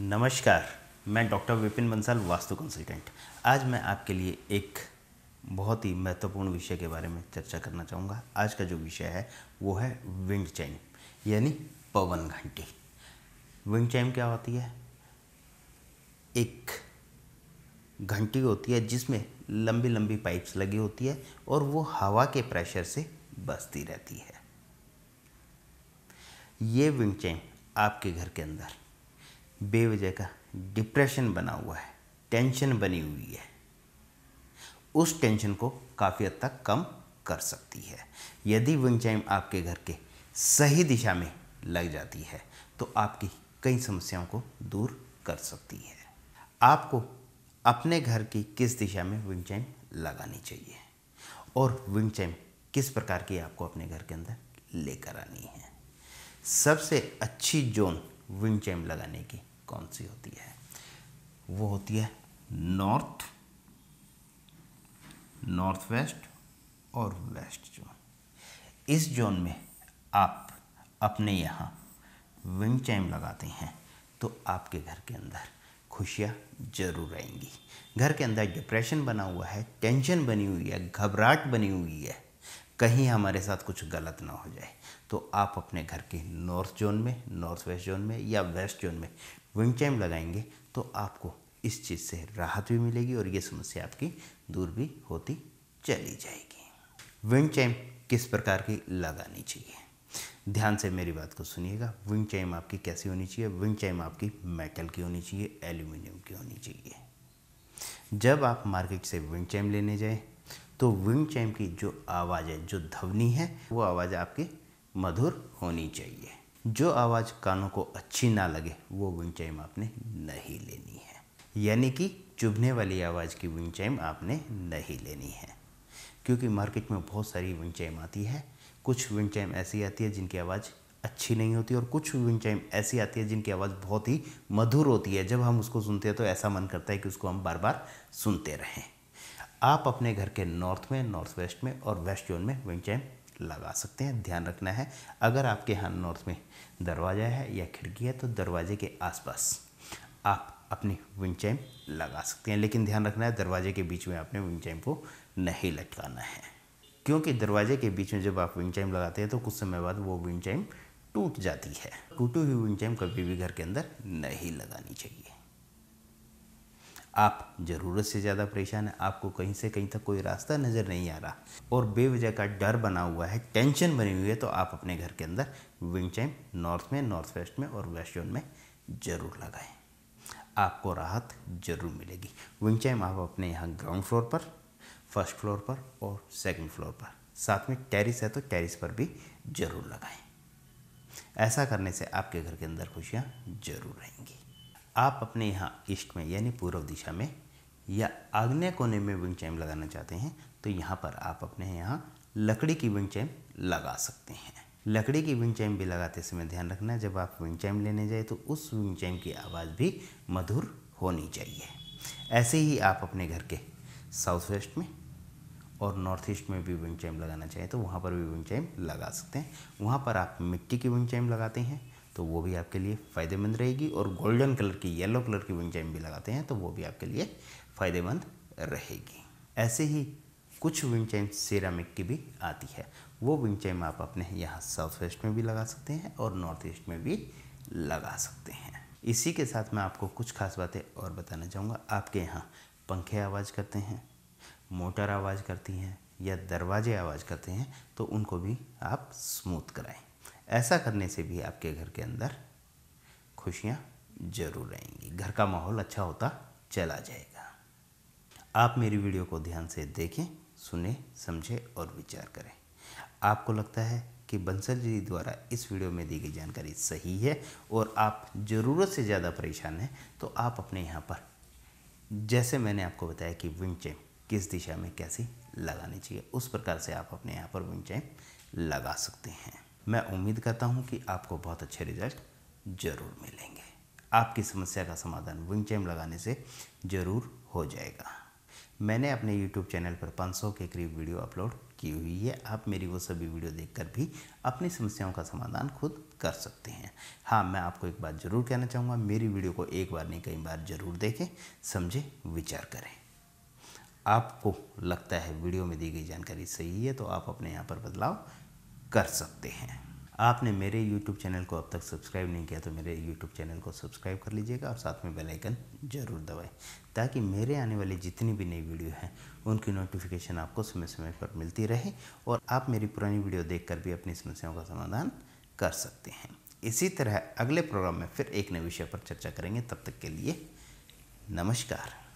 नमस्कार मैं doctor Vipin Bansal vastu consultant आज मैं आपके लिए एक बहुत ही महत्वपूर्ण विषय के बारे में चर्चा करना चाहूँगा आज का जो विषय है वो है विंड चैम यानी पवन घंटी विंड चैम क्या होती है एक घंटी होती है जिसमें लंबी लंबी पाइप्स लगी होती है और वो हवा के प्रेशर से बसती रहती है ये विंड चैम आपके घर के अंदर बेवजह का डिप्रेशन बना हुआ है टेंशन बनी हुई है उस टेंशन को काफ़ी हद तक कम कर सकती है यदि वंचाइम आपके घर के सही दिशा में लग जाती है तो आपकी कई समस्याओं को दूर कर सकती है आपको अपने घर की किस दिशा में विंड लगानी चाहिए और विंड किस प्रकार की आपको अपने घर के अंदर लेकर आनी है सबसे अच्छी जोन विंड लगाने की कौन सी होती है वो होती है नॉर्थ नॉर्थ वेस्ट और वेस्ट जोन इस जोन में आप अपने यहाँ विंड चाइम लगाते हैं तो आपके घर के अंदर खुशियाँ जरूर आएंगी घर के अंदर डिप्रेशन बना हुआ है टेंशन बनी हुई है घबराहट बनी हुई है कहीं हमारे साथ कुछ गलत ना हो जाए तो आप अपने घर के नॉर्थ जोन में नॉर्थ वेस्ट जोन में या वेस्ट जोन में विंड चाइम लगाएंगे तो आपको इस चीज़ से राहत भी मिलेगी और ये समस्या आपकी दूर भी होती चली जाएगी विंड चाइम किस प्रकार की लगानी चाहिए ध्यान से मेरी बात को सुनिएगा विंग चाइम आपकी कैसी होनी चाहिए विंग चाइम आपकी मेटल की होनी चाहिए एल्यूमिनियम की होनी चाहिए जब आप मार्केट से विंग चाइम लेने जाएँ तो विंग चाइम की जो आवाज़ है जो ध्वनि है वो आवाज़ आपकी मधुर होनी चाहिए जो आवाज़ कानों को अच्छी ना लगे वो विंड चाइम आपने नहीं लेनी है यानी कि चुभने वाली आवाज़ की विंग चाइम आपने नहीं लेनी है क्योंकि मार्केट में बहुत सारी विंग चाइम आती है कुछ विंड चाइम ऐसी आती है जिनकी आवाज़ अच्छी नहीं होती और कुछ विंड चाइम ऐसी आती है जिनकी आवाज़ बहुत ही मधुर होती है जब हम उसको सुनते हैं तो ऐसा मन करता है कि उसको हम बार बार सुनते रहें आप अपने घर के नॉर्थ में नॉर्थ वेस्ट में और वेस्ट जोन में विंड चाइम लगा सकते हैं ध्यान रखना है अगर आपके यहाँ नॉर्थ में दरवाज़ा है या खिड़की है तो दरवाजे के आसपास आप अपनी विंड चाइम लगा सकते हैं लेकिन ध्यान रखना है दरवाजे के बीच में आपने विंड चाइम को नहीं लटकाना है क्योंकि दरवाजे के बीच में जब आप विंड चाइम लगाते हैं तो कुछ समय बाद वो विंड चाइम टूट जाती है टूटी हुई विंड चाइम कभी भी घर के अंदर नहीं लगानी चाहिए आप ज़रूरत से ज़्यादा परेशान हैं आपको कहीं से कहीं तक कोई रास्ता नज़र नहीं आ रहा और बेवजह का डर बना हुआ है टेंशन बनी हुई है तो आप अपने घर के अंदर विंड चाइम नॉर्थ में नॉर्थ वेस्ट में और वेस्ट जोन में ज़रूर लगाएं आपको राहत ज़रूर मिलेगी विंड चाइम आप अपने यहाँ ग्राउंड फ्लोर पर फर्स्ट फ्लोर पर और सेकंड फ्लोर पर साथ में टेरिस है तो टेरिस पर भी ज़रूर लगाएं ऐसा करने से आपके घर के अंदर खुशियाँ ज़रूर रहेंगी आप अपने यहाँ ईस्ट में यानी पूर्व दिशा में या आग्नेय कोने में विंग चैम लगाना चाहते हैं तो यहाँ पर आप अपने यहाँ लकड़ी की विंग चैम लगा सकते हैं लकड़ी की विंग चैम भी लगाते समय ध्यान रखना है जब आप विंग चैम लेने जाए तो उस विंग चैम की आवाज़ भी मधुर होनी चाहिए ऐसे ही आप अपने घर के साउथ वेस्ट में और नॉर्थ ईस्ट में भी विंग चैम लगाना चाहें तो वहाँ पर भी विंग चैम लगा सकते हैं वहाँ पर आप मिट्टी की विंग चैम लगाते हैं तो वो भी आपके लिए फ़ायदेमंद रहेगी और गोल्डन कलर की येलो कलर की विंड चाइम भी लगाते हैं तो वो भी आपके लिए फ़ायदेमंद रहेगी ऐसे ही कुछ विंग चाइम सेरामिक की भी आती है वो विंग चाइम आप अपने यहाँ साउथ वेस्ट में भी लगा सकते हैं और नॉर्थ ईस्ट में भी लगा सकते हैं इसी के साथ मैं आपको कुछ खास बातें और बताना चाहूँगा आपके यहाँ पंखे आवाज़ करते हैं मोटर आवाज़ करती हैं या दरवाजे आवाज़ करते हैं तो उनको भी आप स्मूथ कराएं ऐसा करने से भी आपके घर के अंदर खुशियाँ जरूर रहेंगी घर का माहौल अच्छा होता चला जाएगा आप मेरी वीडियो को ध्यान से देखें सुने समझें और विचार करें आपको लगता है कि बंसल जी द्वारा इस वीडियो में दी गई जानकारी सही है और आप ज़रूरत से ज़्यादा परेशान हैं तो आप अपने यहाँ पर जैसे मैंने आपको बताया कि विंड चैम किस दिशा में कैसी लगानी चाहिए उस प्रकार से आप अपने यहाँ पर विंड चैम लगा सकते हैं मैं उम्मीद करता हूँ कि आपको बहुत अच्छे रिजल्ट ज़रूर मिलेंगे आपकी समस्या का समाधान विंग चैम लगाने से ज़रूर हो जाएगा मैंने अपने YouTube चैनल पर 500 के करीब वीडियो अपलोड की हुई है आप मेरी वो सभी वीडियो देखकर भी अपनी समस्याओं का समाधान खुद कर सकते हैं हाँ मैं आपको एक बात ज़रूर कहना चाहूँगा मेरी वीडियो को एक बार नहीं कई बार ज़रूर देखें समझें विचार करें आपको लगता है वीडियो में दी गई जानकारी सही है तो आप अपने यहाँ पर बदलाव कर सकते हैं आपने मेरे YouTube चैनल को अब तक सब्सक्राइब नहीं किया तो मेरे YouTube चैनल को सब्सक्राइब कर लीजिएगा और साथ में बेल आइकन ज़रूर दबाएं ताकि मेरे आने वाली जितनी भी नई वीडियो हैं उनकी नोटिफिकेशन आपको समय समय पर मिलती रहे और आप मेरी पुरानी वीडियो देखकर भी अपनी समस्याओं का समाधान कर सकते हैं इसी तरह अगले प्रोग्राम में फिर एक नए विषय पर चर्चा करेंगे तब तक के लिए नमस्कार